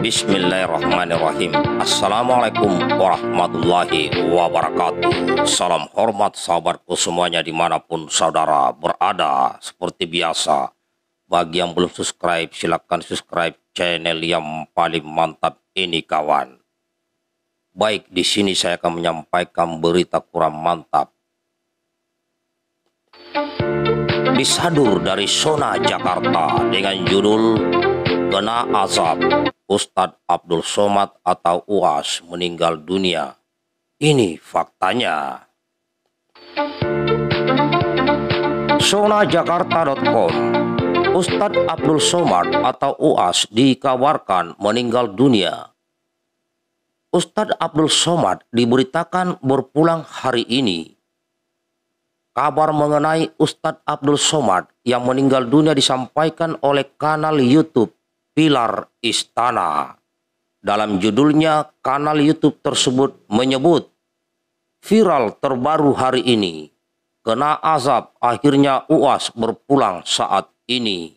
Bismillahirrahmanirrahim Assalamualaikum warahmatullahi wabarakatuh Salam hormat sahabatku semuanya dimanapun saudara berada Seperti biasa Bagi yang belum subscribe silahkan subscribe channel yang paling mantap ini kawan Baik di sini saya akan menyampaikan berita kurang mantap Disadur dari Sona Jakarta dengan judul Maulana Azab, Ustadz Abdul Somad atau UAS meninggal dunia. Ini faktanya. Sonajakarta.com Ustadz Abdul Somad atau UAS dikabarkan meninggal dunia. Ustadz Abdul Somad diberitakan berpulang hari ini. Kabar mengenai Ustadz Abdul Somad yang meninggal dunia disampaikan oleh kanal YouTube Pilar Istana. Dalam judulnya, kanal YouTube tersebut menyebut, viral terbaru hari ini, kena azab akhirnya UAS berpulang saat ini.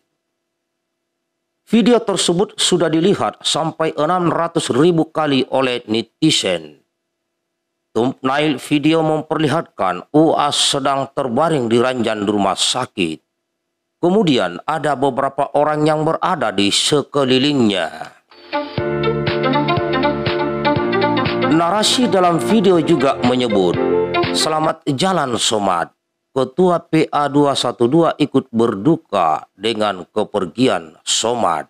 Video tersebut sudah dilihat sampai 600 ribu kali oleh netizen. Thumbnail video memperlihatkan UAS sedang terbaring di ranjang rumah sakit. Kemudian ada beberapa orang yang berada di sekelilingnya. Narasi dalam video juga menyebut, Selamat Jalan Somad, Ketua PA212 ikut berduka dengan kepergian Somad.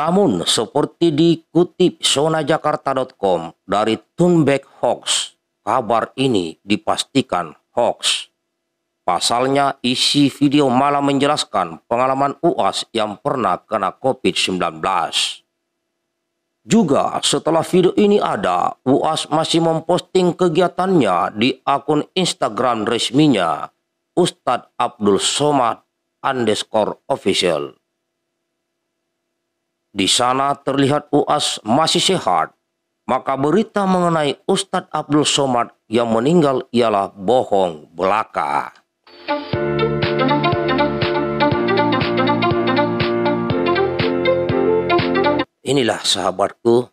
Namun, seperti dikutip sonajakarta.com dari Tunbek Hoax, kabar ini dipastikan hoax. Pasalnya, isi video malah menjelaskan pengalaman UAS yang pernah kena COVID-19. Juga setelah video ini ada, UAS masih memposting kegiatannya di akun Instagram resminya, Ustadz Abdul Somad underscore official. Di sana terlihat Uas masih sehat, maka berita mengenai Ustadz Abdul Somad yang meninggal ialah bohong belaka. Inilah sahabatku,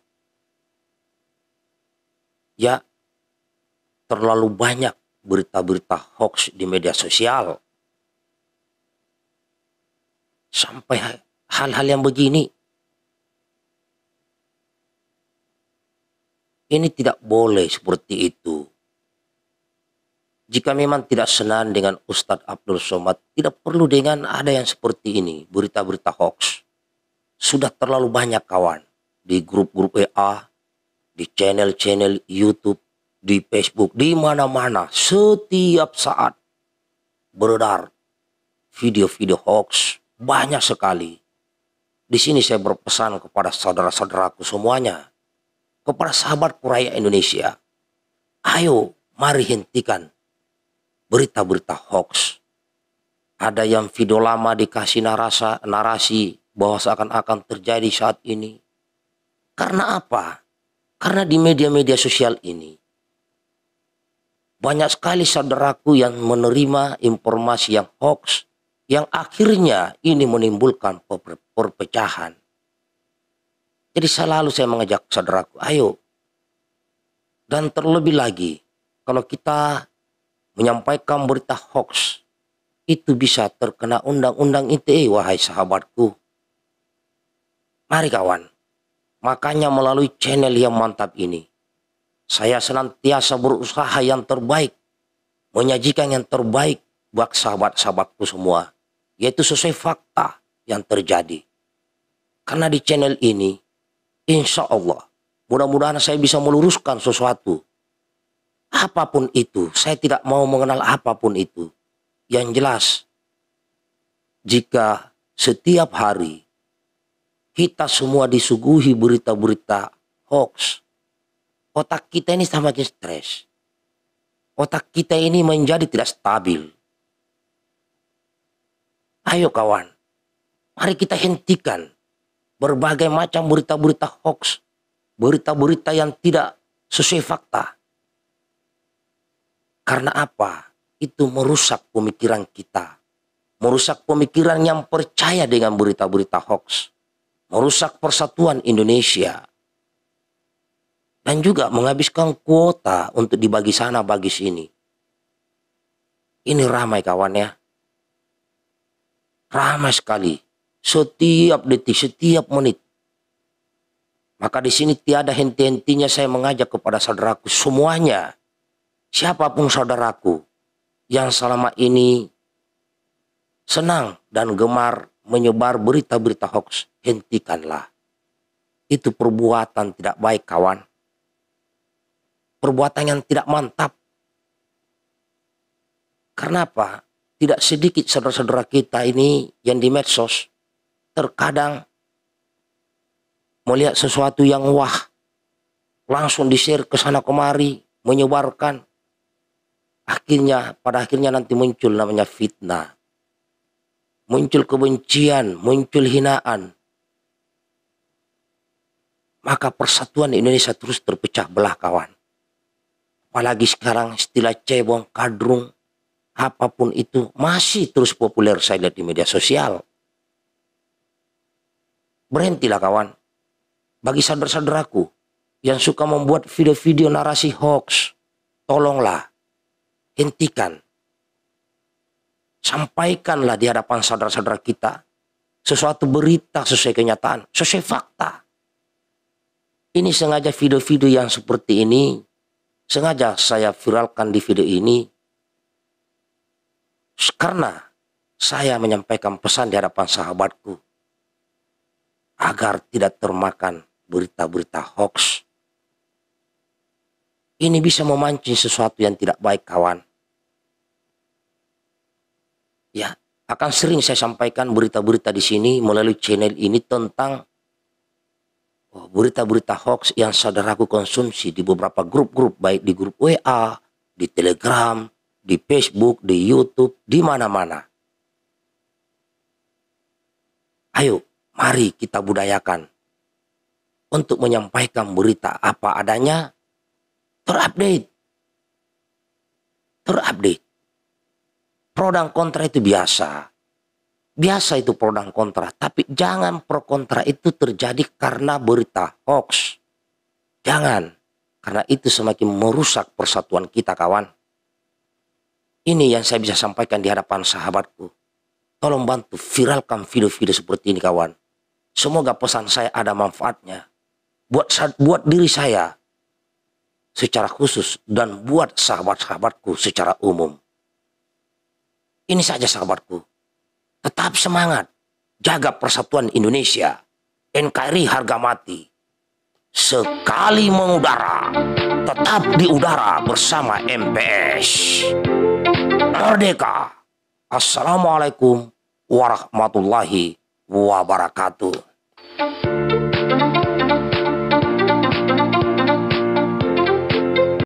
ya terlalu banyak berita-berita hoax di media sosial. Sampai hal-hal yang begini Ini tidak boleh seperti itu. Jika memang tidak senang dengan Ustadz Abdul Somad, tidak perlu dengan ada yang seperti ini, berita-berita hoax. Sudah terlalu banyak kawan di grup-grup WA, di channel-channel YouTube, di Facebook, di mana-mana, setiap saat beredar video-video hoax banyak sekali. Di sini saya berpesan kepada saudara-saudaraku semuanya, kepada sahabat Kuraya Indonesia, ayo mari hentikan berita-berita hoax. Ada yang video lama dikasih narasa, narasi bahwa seakan-akan terjadi saat ini. Karena apa? Karena di media-media sosial ini, banyak sekali saudaraku yang menerima informasi yang hoax, yang akhirnya ini menimbulkan perpecahan. Jadi selalu saya mengajak saudaraku, ayo. Dan terlebih lagi, kalau kita menyampaikan berita hoax, itu bisa terkena undang-undang ITE, wahai sahabatku. Mari kawan, makanya melalui channel yang mantap ini, saya senantiasa berusaha yang terbaik, menyajikan yang terbaik buat sahabat-sahabatku semua, yaitu sesuai fakta yang terjadi. Karena di channel ini, Insya Allah, mudah-mudahan saya bisa meluruskan sesuatu. Apapun itu, saya tidak mau mengenal apapun itu. Yang jelas, jika setiap hari kita semua disuguhi berita-berita hoax, otak kita ini semakin stres. Otak kita ini menjadi tidak stabil. Ayo kawan, mari kita hentikan berbagai macam berita-berita hoax, berita-berita yang tidak sesuai fakta. Karena apa? Itu merusak pemikiran kita. Merusak pemikiran yang percaya dengan berita-berita hoax. Merusak persatuan Indonesia. Dan juga menghabiskan kuota untuk dibagi sana bagi sini. Ini ramai kawan ya. Ramai sekali setiap detik, setiap menit. Maka di sini tiada henti-hentinya saya mengajak kepada saudaraku semuanya, siapapun saudaraku yang selama ini senang dan gemar menyebar berita-berita hoax, hentikanlah. Itu perbuatan tidak baik kawan. Perbuatan yang tidak mantap. Kenapa? Tidak sedikit saudara-saudara kita ini yang di medsos terkadang melihat sesuatu yang wah langsung disir ke sana kemari, menyebarkan. Akhirnya pada akhirnya nanti muncul namanya fitnah. Muncul kebencian, muncul hinaan. Maka persatuan Indonesia terus terpecah belah kawan. Apalagi sekarang istilah cebong, kadrung, apapun itu masih terus populer saya lihat di media sosial. Berhentilah kawan. Bagi saudara-saudaraku yang suka membuat video-video narasi hoax, tolonglah hentikan. Sampaikanlah di hadapan saudara-saudara kita sesuatu berita sesuai kenyataan, sesuai fakta. Ini sengaja video-video yang seperti ini, sengaja saya viralkan di video ini karena saya menyampaikan pesan di hadapan sahabatku agar tidak termakan berita-berita hoax. Ini bisa memancing sesuatu yang tidak baik kawan. Ya, akan sering saya sampaikan berita-berita di sini melalui channel ini tentang oh, berita-berita hoax yang saudaraku konsumsi di beberapa grup-grup baik di grup WA, di Telegram, di Facebook, di YouTube, di mana-mana. Ayo, Mari kita budayakan untuk menyampaikan berita apa adanya terupdate. Terupdate. Pro dan kontra itu biasa. Biasa itu pro dan kontra, tapi jangan pro kontra itu terjadi karena berita hoax. Jangan, karena itu semakin merusak persatuan kita kawan. Ini yang saya bisa sampaikan di hadapan sahabatku. Tolong bantu viralkan video-video seperti ini kawan. Semoga pesan saya ada manfaatnya. Buat, buat diri saya secara khusus dan buat sahabat-sahabatku secara umum. Ini saja sahabatku. Tetap semangat. Jaga persatuan Indonesia. NKRI harga mati. Sekali mengudara, tetap di udara bersama MPS. Merdeka. Assalamualaikum warahmatullahi wabarakatuh. Thank you.